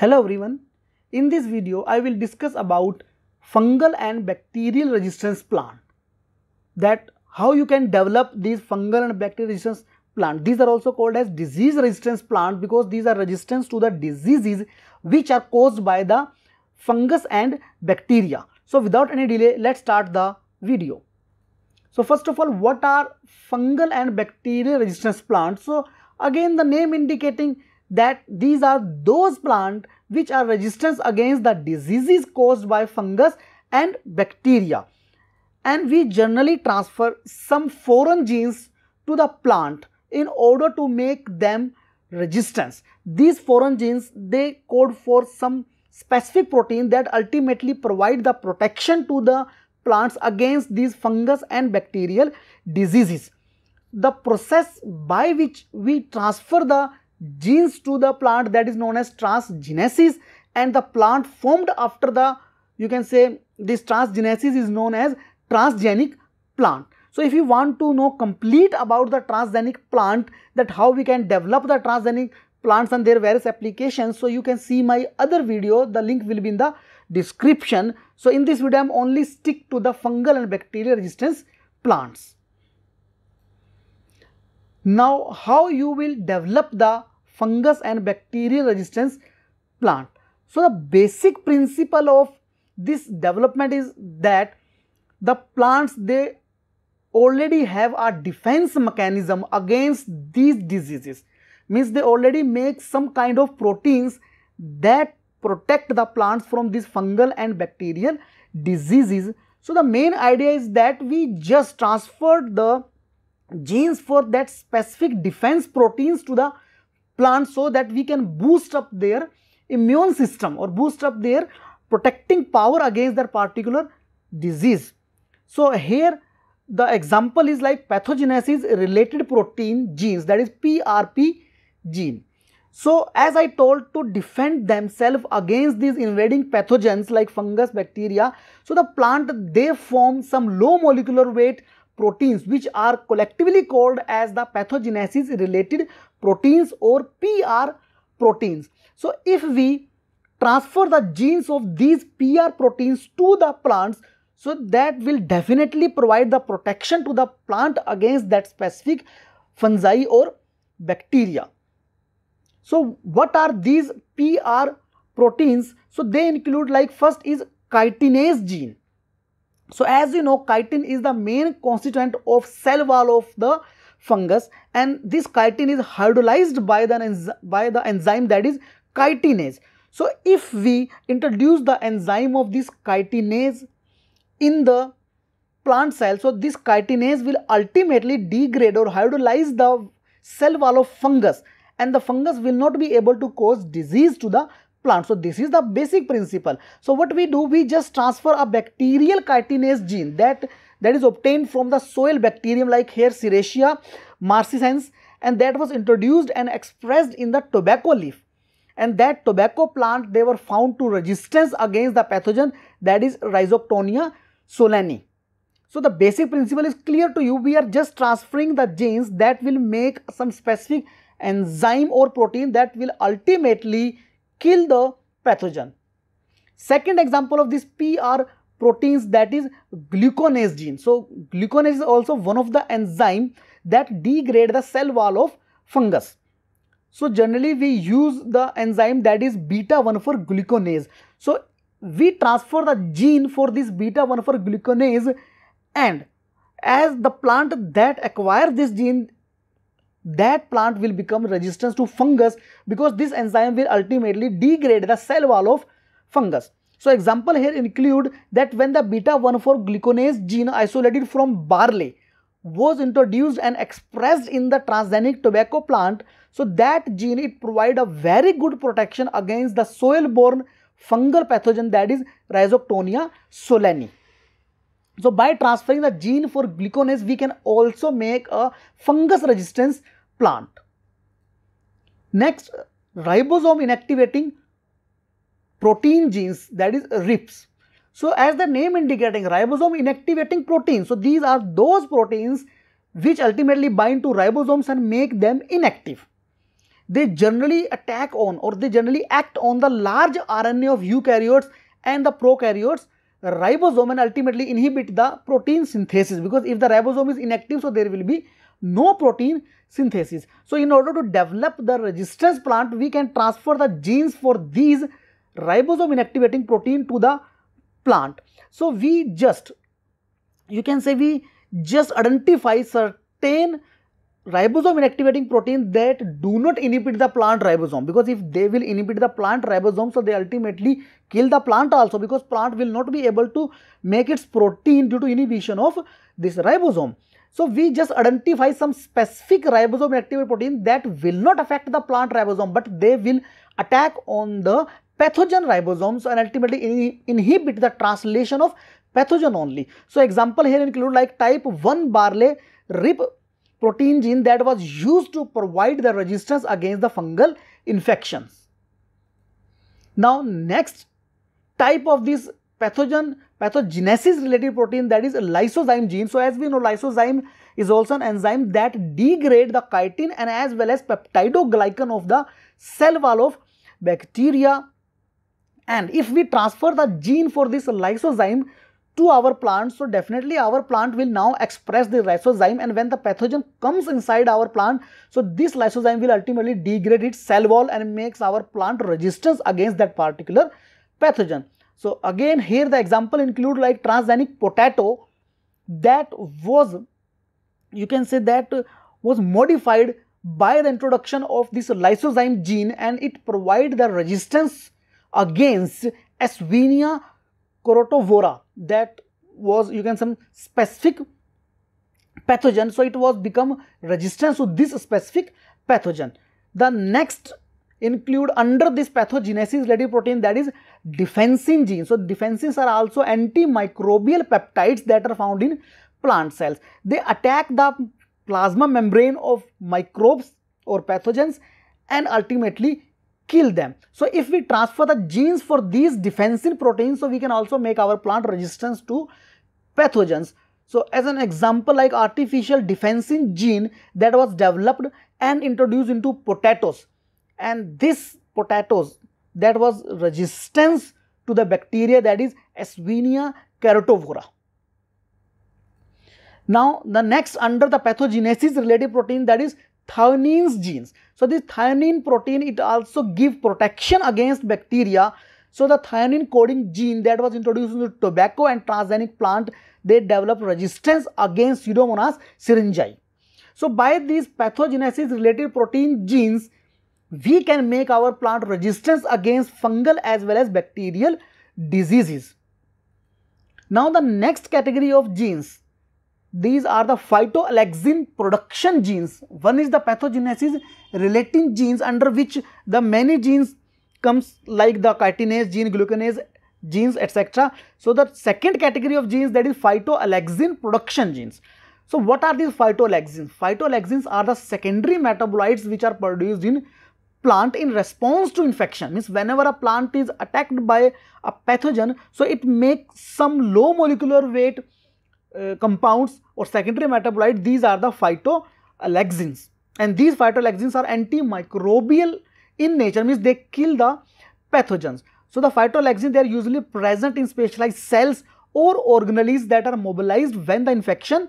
Hello everyone. In this video, I will discuss about fungal and bacterial resistance plant. That how you can develop these fungal and bacterial resistance plant. These are also called as disease resistance plant because these are resistance to the diseases which are caused by the fungus and bacteria. So without any delay, let's start the video. So first of all, what are fungal and bacterial resistance plants? So again, the name indicating that these are those plants which are resistant against the diseases caused by fungus and bacteria. And we generally transfer some foreign genes to the plant in order to make them resistance. These foreign genes, they code for some specific protein that ultimately provide the protection to the plants against these fungus and bacterial diseases. The process by which we transfer the genes to the plant that is known as transgenesis and the plant formed after the you can say this transgenesis is known as transgenic plant. So if you want to know complete about the transgenic plant that how we can develop the transgenic plants and their various applications so you can see my other video the link will be in the description. So in this video I am only stick to the fungal and bacterial resistance plants. Now how you will develop the fungus and bacterial resistance plant. So the basic principle of this development is that the plants they already have a defense mechanism against these diseases means they already make some kind of proteins that protect the plants from these fungal and bacterial diseases so the main idea is that we just transferred the genes for that specific defense proteins to the plants so that we can boost up their immune system or boost up their protecting power against that particular disease. So here the example is like pathogenesis related protein genes that is PRP gene. So as I told to defend themselves against these invading pathogens like fungus, bacteria, so the plant they form some low molecular weight proteins which are collectively called as the pathogenesis related proteins or PR proteins. So if we transfer the genes of these PR proteins to the plants, so that will definitely provide the protection to the plant against that specific fungi or bacteria. So what are these PR proteins? So they include like first is chitinase gene. So as you know, chitin is the main constituent of cell wall of the fungus and this chitin is hydrolyzed by the, by the enzyme that is chitinase. So if we introduce the enzyme of this chitinase in the plant cell, so this chitinase will ultimately degrade or hydrolyze the cell wall of fungus and the fungus will not be able to cause disease to the plant. So this is the basic principle. So what we do, we just transfer a bacterial chitinase gene that that is obtained from the soil bacterium like here Serratia marcescens and that was introduced and expressed in the tobacco leaf and that tobacco plant they were found to resistance against the pathogen that is Rhizoctonia solani. So the basic principle is clear to you we are just transferring the genes that will make some specific enzyme or protein that will ultimately kill the pathogen. Second example of this PR proteins that is gluconase gene. So gluconase is also one of the enzyme that degrade the cell wall of fungus. So generally we use the enzyme that is beta 1 for gluconase. So we transfer the gene for this beta 1 for gluconase and as the plant that acquire this gene that plant will become resistant to fungus because this enzyme will ultimately degrade the cell wall of fungus. So example here include that when the beta 1,4 glucanase gene isolated from barley was introduced and expressed in the transgenic tobacco plant, so that gene it provide a very good protection against the soil borne fungal pathogen that is Rhizoctonia solani. So by transferring the gene for gluconase, we can also make a fungus resistance plant. Next, ribosome inactivating protein genes that is RIPs. So as the name indicating ribosome inactivating proteins. So these are those proteins which ultimately bind to ribosomes and make them inactive. They generally attack on or they generally act on the large RNA of eukaryotes and the prokaryotes ribosome and ultimately inhibit the protein synthesis because if the ribosome is inactive so there will be no protein synthesis. So in order to develop the resistance plant we can transfer the genes for these ribosome inactivating protein to the plant. So we just, you can say we just identify certain ribosome inactivating protein that do not inhibit the plant ribosome because if they will inhibit the plant ribosome so they ultimately kill the plant also because plant will not be able to make its protein due to inhibition of this ribosome. So we just identify some specific ribosome inactivating protein that will not affect the plant ribosome but they will attack on the pathogen ribosomes and ultimately inhibit the translation of pathogen only. So example here include like type 1 Barley rib protein gene that was used to provide the resistance against the fungal infections. Now next type of this pathogen pathogenesis related protein that is lysozyme gene. So as we know lysozyme is also an enzyme that degrade the chitin and as well as peptidoglycan of the cell wall of bacteria and if we transfer the gene for this lysozyme to our plant, so definitely our plant will now express the lysozyme and when the pathogen comes inside our plant, so this lysozyme will ultimately degrade its cell wall and makes our plant resistance against that particular pathogen. So again here the example include like transgenic potato that was you can say that was modified by the introduction of this lysozyme gene and it provide the resistance against Esvenia corotovora that was you can some specific pathogen so it was become resistant to this specific pathogen the next include under this pathogenesis related protein that is defensin gene so defensins are also antimicrobial peptides that are found in plant cells they attack the plasma membrane of microbes or pathogens and ultimately kill them. So if we transfer the genes for these defensive proteins, so we can also make our plant resistance to pathogens. So as an example like artificial defensive gene that was developed and introduced into potatoes and this potatoes that was resistance to the bacteria that is Asvinia carotovora. Now the next under the pathogenesis related protein that is thionine genes. So this thionine protein, it also give protection against bacteria. So the thionine coding gene that was introduced into tobacco and transgenic plant, they develop resistance against Pseudomonas syringae. So by these pathogenesis related protein genes, we can make our plant resistance against fungal as well as bacterial diseases. Now the next category of genes these are the phytoalexin production genes. One is the pathogenesis relating genes under which the many genes comes like the chitinase gene, glucanase genes etc. So the second category of genes that is phytoalexin production genes. So what are these phytoalexins? Phytoalexins are the secondary metabolites which are produced in plant in response to infection means whenever a plant is attacked by a pathogen so it makes some low molecular weight uh, compounds or secondary metabolite these are the phytoalexins and these phytoalexins are antimicrobial in nature means they kill the pathogens so the phytoalexins they are usually present in specialized cells or organelles that are mobilized when the infection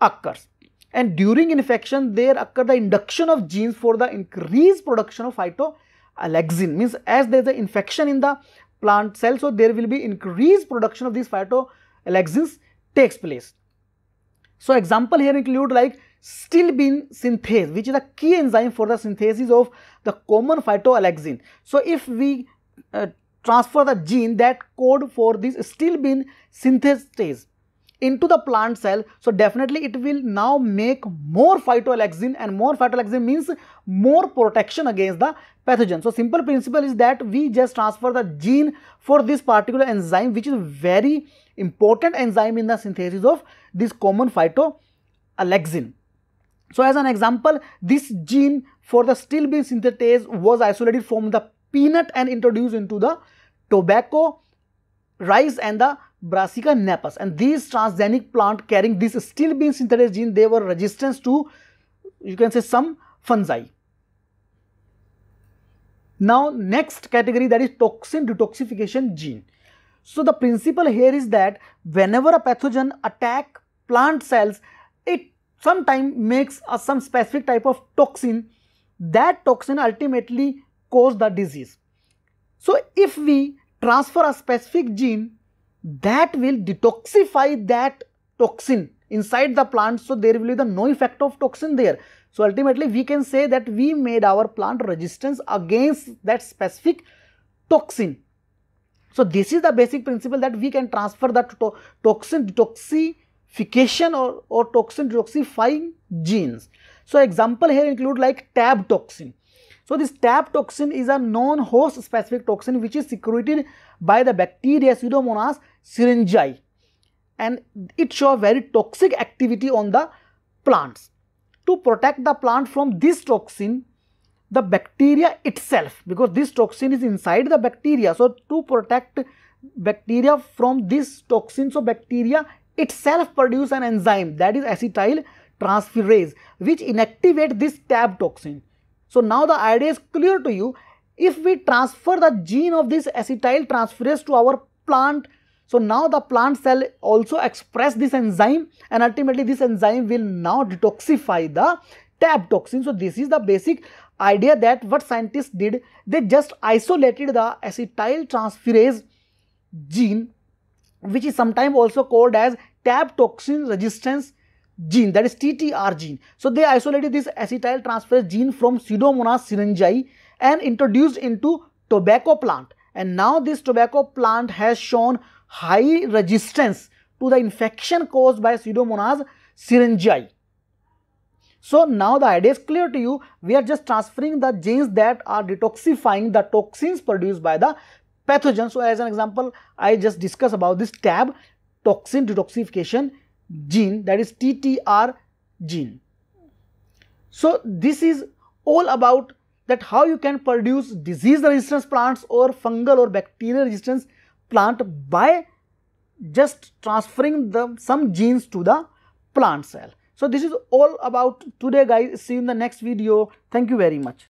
occurs and during infection there occur the induction of genes for the increased production of phytoalexin means as there is an infection in the plant cell so there will be increased production of these phytoalexins takes place. So example here include like stilbene synthase which is a key enzyme for the synthesis of the common phytoalexin. So if we uh, transfer the gene that code for this stilbene synthase into the plant cell so definitely it will now make more phytoalexin and more phytoalexin means more protection against the pathogen so simple principle is that we just transfer the gene for this particular enzyme which is very important enzyme in the synthesis of this common phytoalexin so as an example this gene for the steel bean synthetase was isolated from the peanut and introduced into the tobacco rice and the Brassica napus and these transgenic plant carrying this still being synthesized gene they were resistance to you can say some fungi. Now next category that is toxin detoxification gene. So the principle here is that whenever a pathogen attack plant cells it sometimes makes a, some specific type of toxin that toxin ultimately cause the disease. So if we transfer a specific gene that will detoxify that toxin inside the plant so there will be the no effect of toxin there so ultimately we can say that we made our plant resistance against that specific toxin so this is the basic principle that we can transfer that to toxin detoxification or, or toxin detoxifying genes so example here include like tab toxin so this TAP toxin is a non-host specific toxin which is secreted by the bacteria Pseudomonas syringae and it shows very toxic activity on the plants. To protect the plant from this toxin, the bacteria itself because this toxin is inside the bacteria. So to protect bacteria from this toxin, so bacteria itself produce an enzyme that is acetyl transferase which inactivate this tab toxin. So now the idea is clear to you. If we transfer the gene of this acetyl transferase to our plant, so now the plant cell also express this enzyme and ultimately this enzyme will now detoxify the tab toxin. So this is the basic idea that what scientists did, they just isolated the acetyl transferase gene which is sometimes also called as tab toxin resistance gene that is TTR gene. So they isolated this acetyl transferase gene from Pseudomonas syringae and introduced into tobacco plant and now this tobacco plant has shown high resistance to the infection caused by Pseudomonas syringae. So now the idea is clear to you. We are just transferring the genes that are detoxifying the toxins produced by the pathogen. So as an example, I just discussed about this tab toxin detoxification gene that is TTR gene. So this is all about that how you can produce disease resistance plants or fungal or bacterial resistance plant by just transferring the some genes to the plant cell. So this is all about today guys. See you in the next video. Thank you very much.